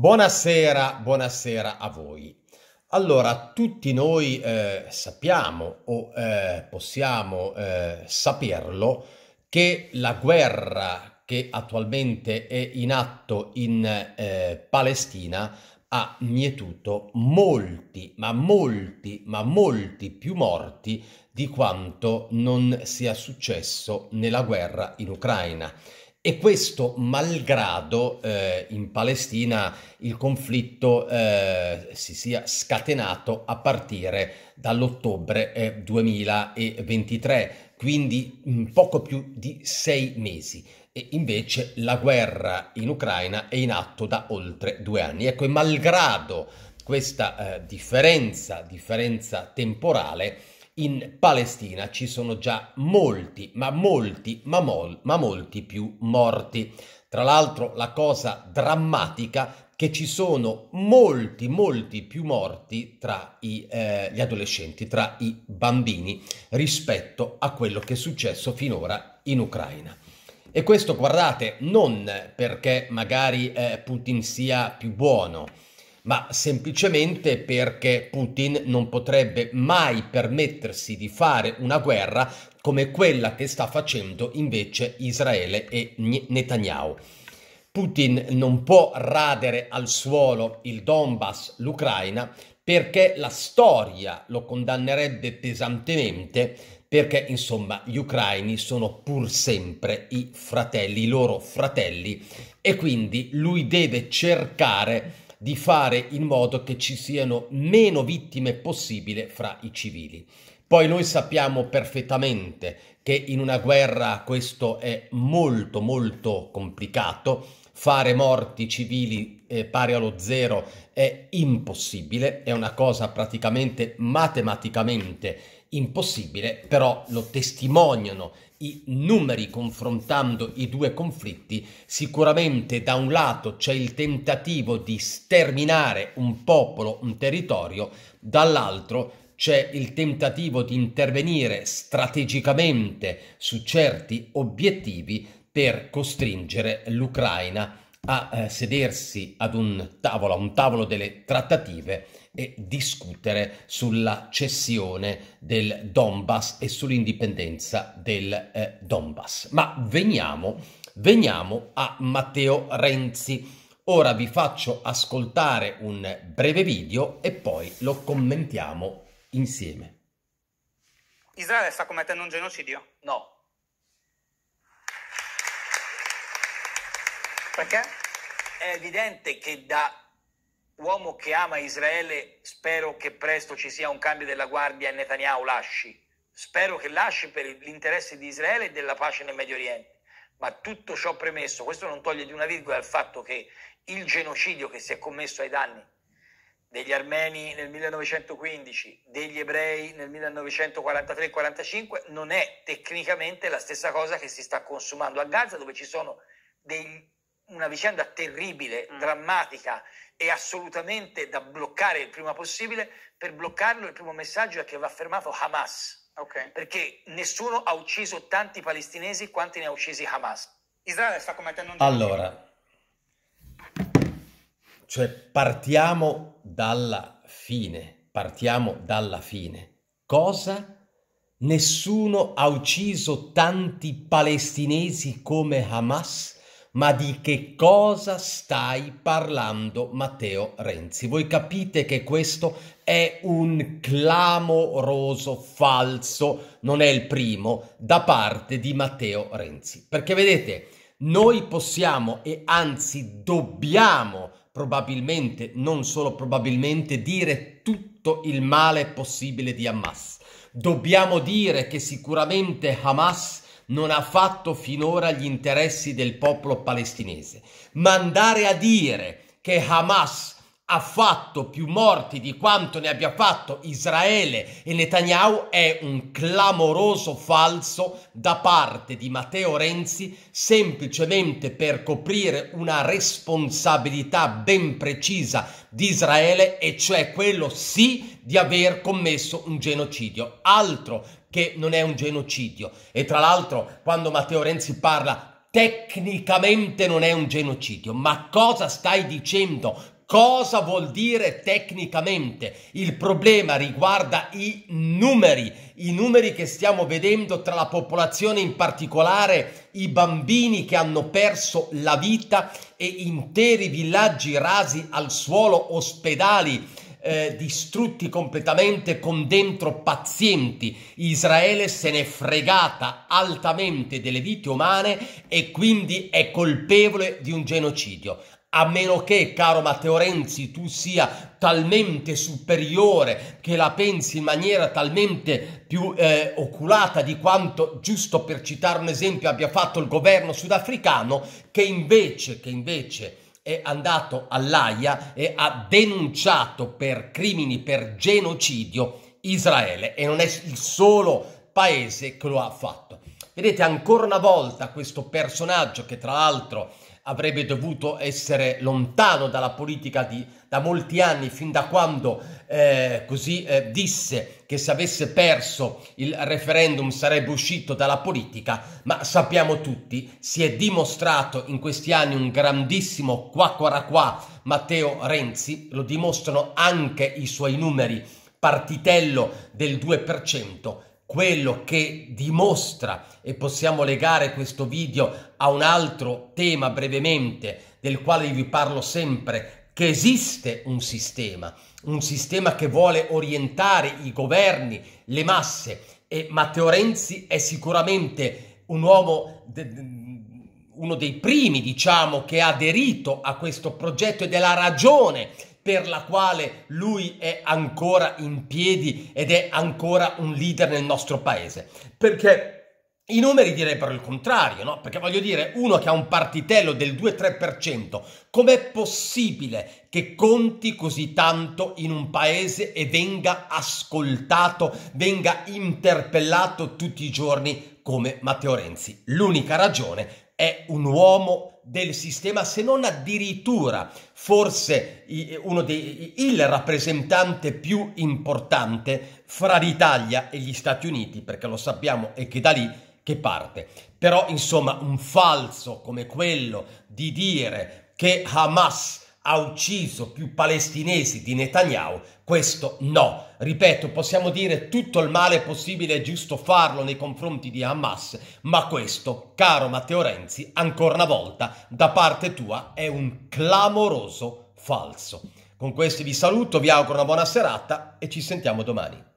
Buonasera, buonasera a voi. Allora, tutti noi eh, sappiamo o eh, possiamo eh, saperlo che la guerra che attualmente è in atto in eh, Palestina ha mietuto molti, ma molti, ma molti più morti di quanto non sia successo nella guerra in Ucraina. E questo malgrado eh, in Palestina il conflitto eh, si sia scatenato a partire dall'ottobre eh, 2023, quindi in poco più di sei mesi. E invece la guerra in Ucraina è in atto da oltre due anni. Ecco, e malgrado questa eh, differenza, differenza temporale, in Palestina ci sono già molti, ma molti, ma, mol, ma molti più morti. Tra l'altro la cosa drammatica che ci sono molti, molti più morti tra i, eh, gli adolescenti, tra i bambini, rispetto a quello che è successo finora in Ucraina. E questo, guardate, non perché magari eh, Putin sia più buono, ma semplicemente perché Putin non potrebbe mai permettersi di fare una guerra come quella che sta facendo invece Israele e Netanyahu. Putin non può radere al suolo il Donbass, l'Ucraina, perché la storia lo condannerebbe pesantemente, perché insomma gli ucraini sono pur sempre i fratelli, i loro fratelli, e quindi lui deve cercare di fare in modo che ci siano meno vittime possibile fra i civili. Poi noi sappiamo perfettamente che in una guerra questo è molto molto complicato, fare morti civili eh, pari allo zero è impossibile, è una cosa praticamente matematicamente impossibile impossibile, però lo testimoniano i numeri confrontando i due conflitti, sicuramente da un lato c'è il tentativo di sterminare un popolo, un territorio, dall'altro c'è il tentativo di intervenire strategicamente su certi obiettivi per costringere l'Ucraina a a eh, sedersi ad un tavolo, a un tavolo delle trattative e discutere sulla cessione del Donbass e sull'indipendenza del eh, Donbass. Ma veniamo, veniamo a Matteo Renzi. Ora vi faccio ascoltare un breve video e poi lo commentiamo insieme. Israele sta commettendo un genocidio? No. Perché è evidente che da uomo che ama Israele spero che presto ci sia un cambio della guardia e Netanyahu lasci. Spero che lasci per l'interesse di Israele e della pace nel Medio Oriente. Ma tutto ciò premesso, questo non toglie di una virgola il fatto che il genocidio che si è commesso ai danni degli armeni nel 1915, degli ebrei nel 1943-45 non è tecnicamente la stessa cosa che si sta consumando a Gaza dove ci sono dei una vicenda terribile, mm. drammatica e assolutamente da bloccare il prima possibile. Per bloccarlo il primo messaggio è che va fermato Hamas, okay. perché nessuno ha ucciso tanti palestinesi quanti ne ha uccisi Hamas. Israele sta commettendo un... Allora, cioè partiamo dalla fine, partiamo dalla fine. Cosa? Nessuno ha ucciso tanti palestinesi come Hamas? Ma di che cosa stai parlando Matteo Renzi? Voi capite che questo è un clamoroso falso, non è il primo, da parte di Matteo Renzi. Perché vedete, noi possiamo e anzi dobbiamo probabilmente, non solo probabilmente, dire tutto il male possibile di Hamas. Dobbiamo dire che sicuramente Hamas non ha fatto finora gli interessi del popolo palestinese. Mandare a dire che Hamas ha fatto più morti di quanto ne abbia fatto Israele e Netanyahu è un clamoroso falso da parte di Matteo Renzi semplicemente per coprire una responsabilità ben precisa di Israele e cioè quello sì di aver commesso un genocidio, altro che non è un genocidio. E tra l'altro quando Matteo Renzi parla tecnicamente non è un genocidio, ma cosa stai dicendo? Cosa vuol dire tecnicamente? Il problema riguarda i numeri, i numeri che stiamo vedendo tra la popolazione, in particolare i bambini che hanno perso la vita e interi villaggi rasi al suolo, ospedali eh, distrutti completamente con dentro pazienti. Israele se n'è fregata altamente delle vite umane e quindi è colpevole di un genocidio. A meno che, caro Matteo Renzi, tu sia talmente superiore, che la pensi in maniera talmente più eh, oculata di quanto, giusto per citare un esempio, abbia fatto il governo sudafricano, che invece, che invece è andato all'AIA e ha denunciato per crimini, per genocidio Israele e non è il solo paese che lo ha fatto. Vedete ancora una volta questo personaggio che tra l'altro avrebbe dovuto essere lontano dalla politica di, da molti anni, fin da quando eh, così eh, disse che se avesse perso il referendum sarebbe uscito dalla politica, ma sappiamo tutti, si è dimostrato in questi anni un grandissimo qua qua qua Matteo Renzi, lo dimostrano anche i suoi numeri partitello del 2%, quello che dimostra e possiamo legare questo video a un altro tema brevemente del quale vi parlo sempre che esiste un sistema, un sistema che vuole orientare i governi, le masse e Matteo Renzi è sicuramente un uomo uno dei primi, diciamo, che ha aderito a questo progetto ed è la ragione per la quale lui è ancora in piedi ed è ancora un leader nel nostro paese. Perché i numeri direbbero il contrario, no? Perché voglio dire, uno che ha un partitello del 2-3%, com'è possibile che conti così tanto in un paese e venga ascoltato, venga interpellato tutti i giorni come Matteo Renzi? L'unica ragione è un uomo del sistema, se non addirittura forse uno dei, il rappresentante più importante fra l'Italia e gli Stati Uniti, perché lo sappiamo è che da lì che parte. Però insomma un falso come quello di dire che Hamas ha ucciso più palestinesi di Netanyahu, questo no. Ripeto, possiamo dire tutto il male possibile, è giusto farlo nei confronti di Hamas, ma questo, caro Matteo Renzi, ancora una volta, da parte tua è un clamoroso falso. Con questi vi saluto, vi auguro una buona serata e ci sentiamo domani.